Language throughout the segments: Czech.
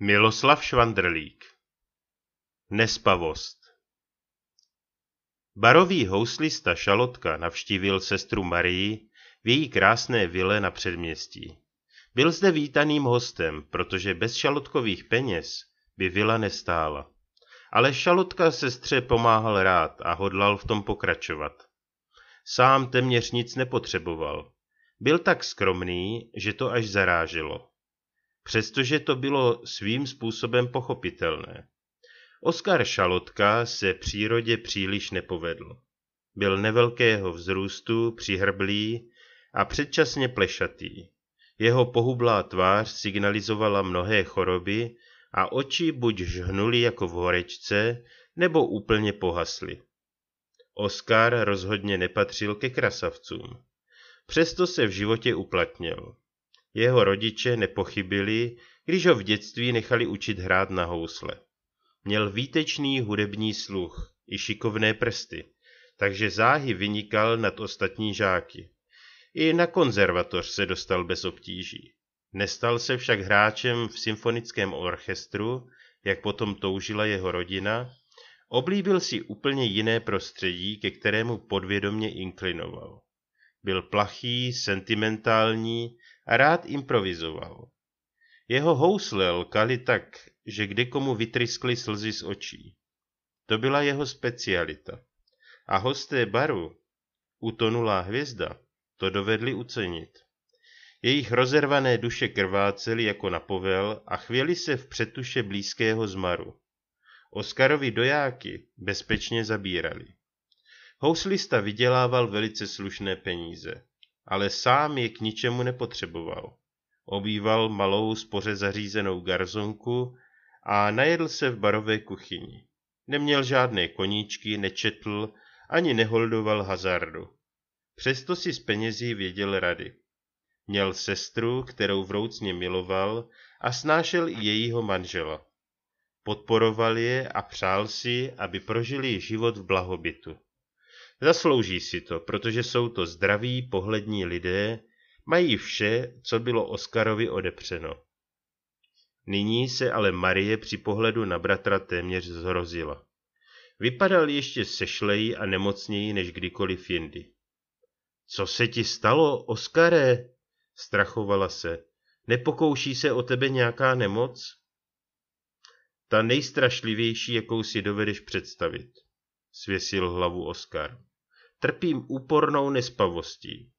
Miloslav Švandrlík Nespavost Barový houslista Šalotka navštívil sestru Marii v její krásné vile na předměstí. Byl zde vítaným hostem, protože bez šalotkových peněz by vila nestála. Ale Šalotka sestře pomáhal rád a hodlal v tom pokračovat. Sám téměř nic nepotřeboval. Byl tak skromný, že to až zaráželo přestože to bylo svým způsobem pochopitelné. Oskar Šalotka se přírodě příliš nepovedl. Byl nevelkého vzrůstu, přihrblý a předčasně plešatý. Jeho pohublá tvář signalizovala mnohé choroby a oči buď žhnuly jako v horečce, nebo úplně pohasly. Oskar rozhodně nepatřil ke krasavcům. Přesto se v životě uplatnil. Jeho rodiče nepochybili, když ho v dětství nechali učit hrát na housle. Měl výtečný hudební sluch i šikovné prsty, takže záhy vynikal nad ostatní žáky. I na konzervatoř se dostal bez obtíží. Nestal se však hráčem v symfonickém orchestru, jak potom toužila jeho rodina, oblíbil si úplně jiné prostředí, ke kterému podvědomě inklinoval. Byl plachý, sentimentální a rád improvizoval. Jeho housle lkali tak, že kde komu vytryskly slzy z očí. To byla jeho specialita. A hosté baru, utonulá hvězda, to dovedli ucenit. Jejich rozervané duše krvácely jako na povel a chvěli se v přetuše blízkého zmaru. Oskarovi dojáky bezpečně zabírali. Houslista vydělával velice slušné peníze ale sám je k ničemu nepotřeboval. Obýval malou spoře zařízenou garzonku a najedl se v barové kuchyni. Neměl žádné koníčky, nečetl, ani neholdoval hazardu. Přesto si s penězí věděl rady. Měl sestru, kterou vroucně miloval a snášel i jejího manžela. Podporoval je a přál si, aby prožili život v blahobytu. Zaslouží si to, protože jsou to zdraví, pohlední lidé, mají vše, co bylo Oskarovi odepřeno. Nyní se ale Marie při pohledu na bratra téměř zhrozila. Vypadal ještě sešleji a nemocněji než kdykoliv jindy. Co se ti stalo, Oskare? Strachovala se. Nepokouší se o tebe nějaká nemoc? Ta nejstrašlivější, jakou si dovedeš představit, svěsil hlavu Oskar trpím úpornou nespavostí.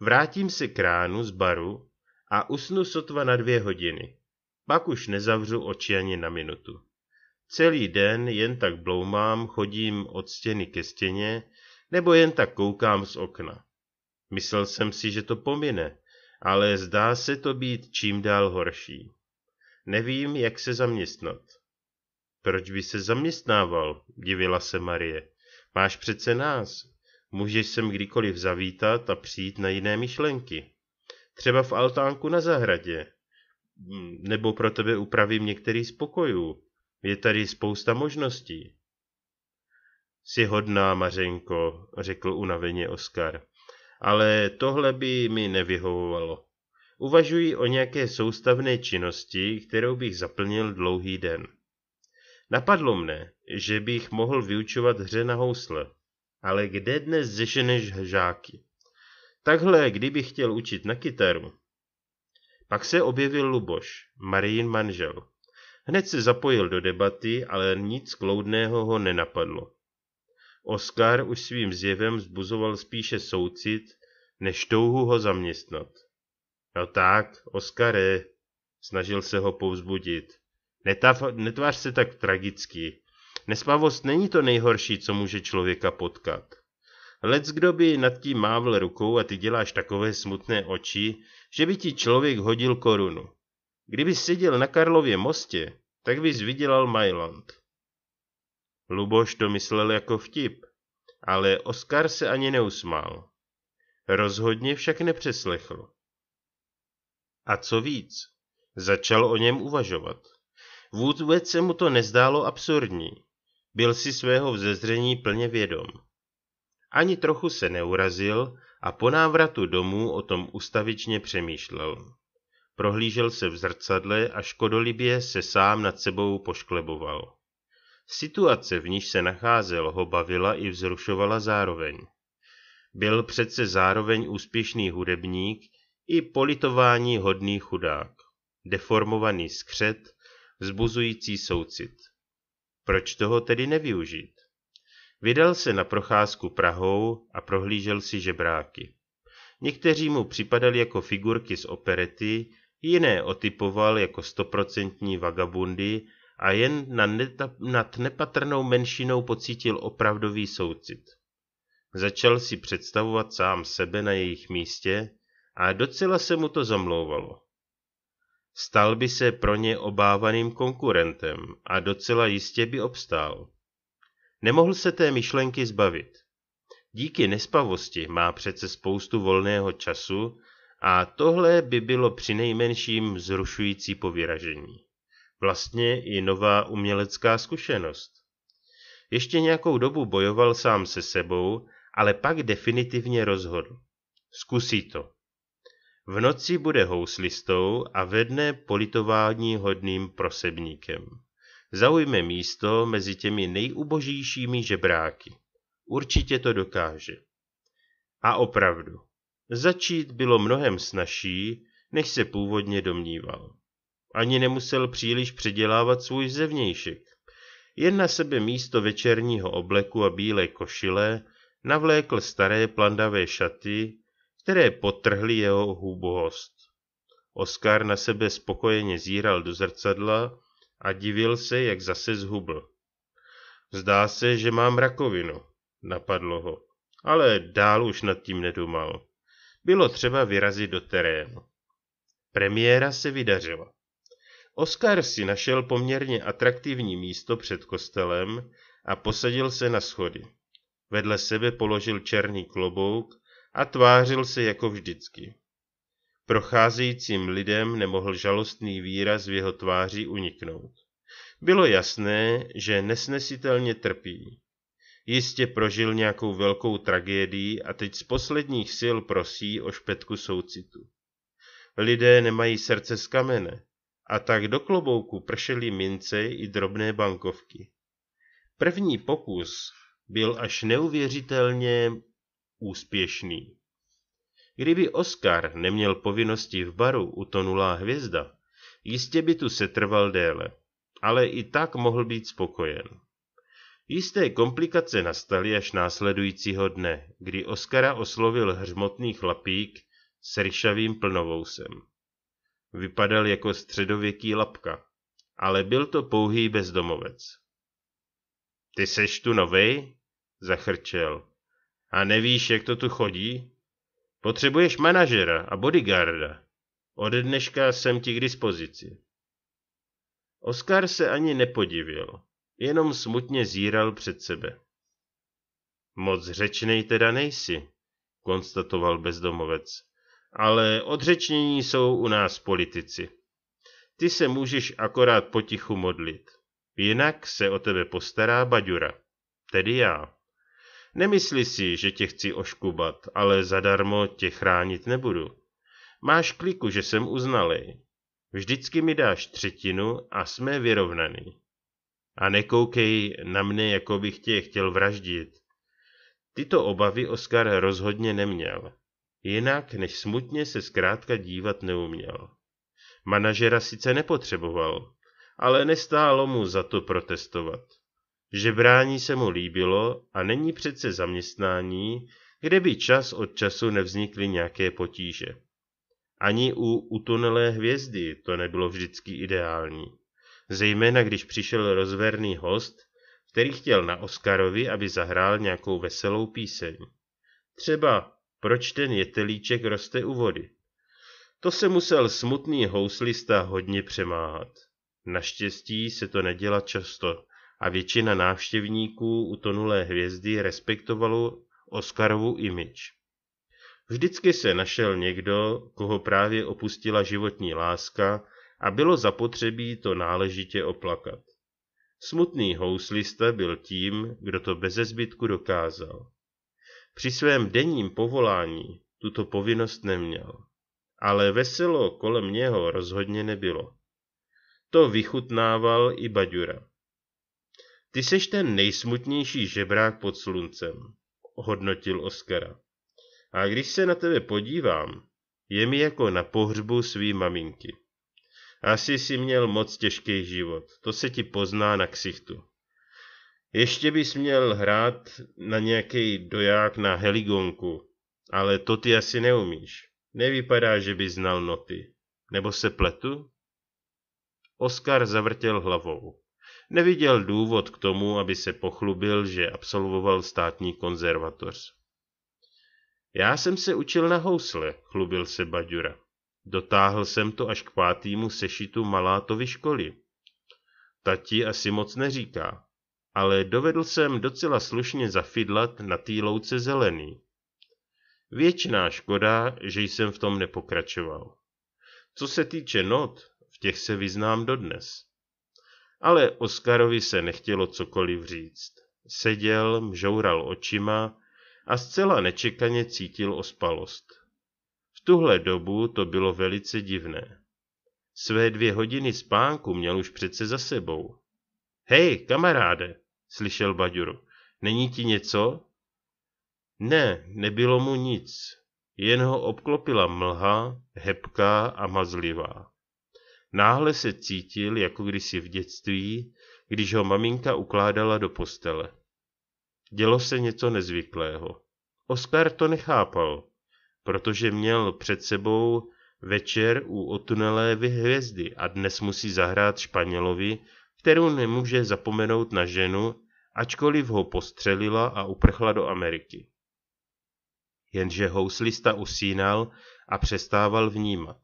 Vrátím se k ránu z baru a usnu sotva na dvě hodiny. Pak už nezavřu oči ani na minutu. Celý den jen tak bloumám, chodím od stěny ke stěně, nebo jen tak koukám z okna. Myslel jsem si, že to pomine, ale zdá se to být čím dál horší. Nevím, jak se zaměstnat. Proč by se zaměstnával, divila se Marie. Máš přece nás, Můžeš sem kdykoliv zavítat a přijít na jiné myšlenky. Třeba v altánku na zahradě. Mm, nebo pro tebe upravím některý z pokojů. Je tady spousta možností. Jsi hodná, Mařenko, řekl unaveně Oskar. Ale tohle by mi nevyhovovalo. Uvažuji o nějaké soustavné činnosti, kterou bych zaplnil dlouhý den. Napadlo mne, že bych mohl vyučovat hře na housle. Ale kde dnes zeženeš žáky? Takhle, kdyby chtěl učit na kytaru. Pak se objevil Luboš, Marijin manžel. Hned se zapojil do debaty, ale nic kloudného ho nenapadlo. Oskar už svým zjevem zbuzoval spíše soucit, než touhu ho zaměstnat. No tak, Oskare, snažil se ho povzbudit. Netav, netvář se tak tragicky. Nespavost není to nejhorší, co může člověka potkat. Lec kdo by nad tím mávl rukou a ty děláš takové smutné oči, že by ti člověk hodil korunu. Kdyby seděl na Karlově mostě, tak bys vydělal Mailand. Luboš to myslel jako vtip, ale Oskar se ani neusmál. Rozhodně však nepřeslechl. A co víc, začal o něm uvažovat. Vůbec se mu to nezdálo absurdní. Byl si svého vzezření plně vědom. Ani trochu se neurazil a po návratu domů o tom ustavičně přemýšlel. Prohlížel se v zrcadle a škodolibě se sám nad sebou poškleboval. Situace, v níž se nacházel, ho bavila i vzrušovala zároveň. Byl přece zároveň úspěšný hudebník i politování hodný chudák, deformovaný skřet, vzbuzující soucit. Proč toho tedy nevyužít? Vydal se na procházku Prahou a prohlížel si žebráky. Někteří mu připadali jako figurky z operety, jiné otypoval jako stoprocentní vagabundy a jen na nad nepatrnou menšinou pocítil opravdový soucit. Začal si představovat sám sebe na jejich místě a docela se mu to zamlouvalo. Stal by se pro ně obávaným konkurentem a docela jistě by obstál. Nemohl se té myšlenky zbavit. Díky nespavosti má přece spoustu volného času a tohle by bylo při nejmenším zrušující povyražení. Vlastně i nová umělecká zkušenost. Ještě nějakou dobu bojoval sám se sebou, ale pak definitivně rozhodl. Zkusí to. V noci bude houslistou a ve dne politování hodným prosebníkem. Zaujme místo mezi těmi nejubožíšími žebráky. Určitě to dokáže. A opravdu, začít bylo mnohem snažší, než se původně domníval. Ani nemusel příliš předělávat svůj zevnějšek. Jen na sebe místo večerního obleku a bílé košile navlékl staré plandavé šaty, které potrhly jeho hůbohost. Oskar na sebe spokojeně zíral do zrcadla a divil se, jak zase zhubl. Zdá se, že mám rakovinu, napadlo ho, ale dál už nad tím nedumal. Bylo třeba vyrazit do terénu. Premiéra se vydařila. Oskar si našel poměrně atraktivní místo před kostelem a posadil se na schody. Vedle sebe položil černý klobouk a tvářil se jako vždycky. Procházejícím lidem nemohl žalostný výraz v jeho tváři uniknout. Bylo jasné, že nesnesitelně trpí. Jistě prožil nějakou velkou tragédii a teď z posledních sil prosí o špetku soucitu. Lidé nemají srdce z kamene, a tak do klobouku pršely mince i drobné bankovky. První pokus byl až neuvěřitelně úspěšný. Kdyby Oscar neměl povinnosti v baru utonulá hvězda, jistě by tu setrval déle, ale i tak mohl být spokojen. Jisté komplikace nastaly až následujícího dne, kdy Oskara oslovil hřmotný chlapík s ryšavým plnovousem. Vypadal jako středověký lapka, ale byl to pouhý bezdomovec. Ty seš tu novej? Zachrčel. A nevíš, jak to tu chodí? Potřebuješ manažera a bodyguarda. Od dneška jsem ti k dispozici. Oskar se ani nepodivil, jenom smutně zíral před sebe. Moc řečnej teda nejsi, konstatoval bezdomovec, ale odřečnění jsou u nás politici. Ty se můžeš akorát potichu modlit, jinak se o tebe postará Baďura, tedy já. Nemysli si, že tě chci oškubat, ale zadarmo tě chránit nebudu. Máš kliku, že jsem uznalý. Vždycky mi dáš třetinu a jsme vyrovnaný. A nekoukej na mne, jako bych tě chtěl vraždit. Tyto obavy Oskar rozhodně neměl. Jinak než smutně se zkrátka dívat neuměl. Manažera sice nepotřeboval, ale nestálo mu za to protestovat že brání se mu líbilo a není přece zaměstnání, kde by čas od času nevznikly nějaké potíže. Ani u utonelé hvězdy to nebylo vždycky ideální. Zejména když přišel rozverný host, který chtěl na Oscarovi, aby zahrál nějakou veselou píseň. Třeba Proč ten jetelíček roste u vody? To se musel smutný houslista hodně přemáhat. Naštěstí se to nedělá často a většina návštěvníků utonulé hvězdy respektovalo Oscarovu imič. Vždycky se našel někdo, koho právě opustila životní láska a bylo zapotřebí to náležitě oplakat. Smutný houslista byl tím, kdo to beze zbytku dokázal. Při svém denním povolání tuto povinnost neměl, ale veselo kolem něho rozhodně nebylo. To vychutnával i Baďura. Ty seš ten nejsmutnější žebrák pod sluncem, hodnotil Oskara. A když se na tebe podívám, je mi jako na pohřbu svý maminky. Asi si měl moc těžký život, to se ti pozná na ksichtu. Ještě bys měl hrát na nějaký doják na heligonku, ale to ty asi neumíš. Nevypadá, že by znal noty. Nebo se pletu? Oskar zavrtěl hlavou neviděl důvod k tomu, aby se pochlubil, že absolvoval státní konzervatoř. Já jsem se učil na housle, chlubil se Baďura. Dotáhl jsem to až k pátýmu sešitu Malátovi školy. Tati asi moc neříká, ale dovedl jsem docela slušně zafidlat na týlouce zelený. Věčná škoda, že jsem v tom nepokračoval. Co se týče not, v těch se vyznám dodnes ale Oskarovi se nechtělo cokoliv říct. Seděl, mžoural očima a zcela nečekaně cítil ospalost. V tuhle dobu to bylo velice divné. Své dvě hodiny spánku měl už přece za sebou. Hej, kamaráde, slyšel Baďur, není ti něco? Ne, nebylo mu nic, jen ho obklopila mlha, hebká a mazlivá. Náhle se cítil jako když si v dětství, když ho maminka ukládala do postele. Dělo se něco nezvyklého. Oskar to nechápal, protože měl před sebou večer u otunelévy hvězdy a dnes musí zahrát Španělovi, kterou nemůže zapomenout na ženu, ačkoliv ho postřelila a uprchla do Ameriky. Jenže houslista usínal a přestával vnímat.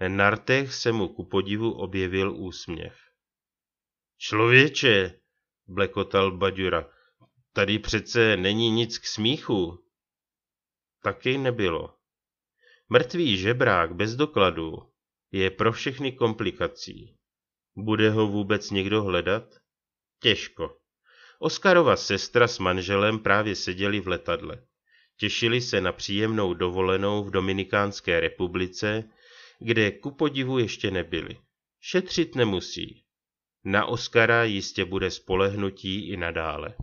Na rtech se mu ku podivu objevil úsměv. Člověče, blekotal Baďura, tady přece není nic k smíchu. Taky nebylo. Mrtvý žebrák bez dokladů je pro všechny komplikací. Bude ho vůbec někdo hledat? Těžko. Oskarova sestra s manželem právě seděli v letadle. Těšili se na příjemnou dovolenou v Dominikánské republice, kde ku podivu ještě nebyli. Šetřit nemusí. Na Oscara jistě bude spolehnutí i nadále.